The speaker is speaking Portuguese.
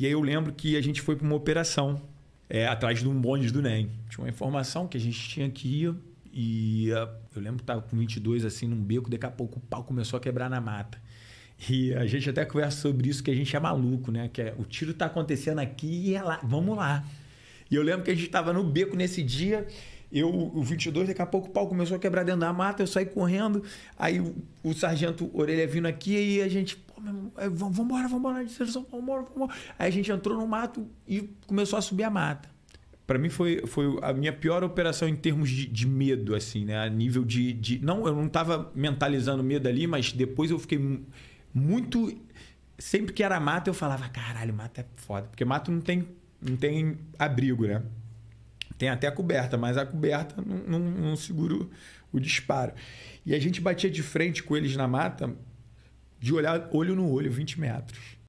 E aí eu lembro que a gente foi para uma operação é, atrás de um bonde do NEM. Tinha uma informação que a gente tinha que ir e ah, eu lembro que estava com 22 assim num beco, daqui a pouco o pau começou a quebrar na mata. E a gente até conversa sobre isso, que a gente é maluco, né? Que é, o tiro tá acontecendo aqui e é lá, vamos lá. E eu lembro que a gente estava no beco nesse dia, eu, o 22, daqui a pouco o pau começou a quebrar dentro da mata, eu saí correndo, aí o, o sargento Orelha vindo aqui e a gente é, vamos embora, vamos embora, dispersão, vamos embora, vamos embora. Aí a gente entrou no mato e começou a subir a mata. Para mim foi, foi a minha pior operação em termos de, de medo, assim, né? A nível de, de. Não, eu não tava mentalizando medo ali, mas depois eu fiquei muito. Sempre que era mata, eu falava, caralho, mata é foda. Porque mato não tem, não tem abrigo, né? Tem até a coberta, mas a coberta não, não, não segura o disparo. E a gente batia de frente com eles na mata de olhar olho no olho, 20 metros.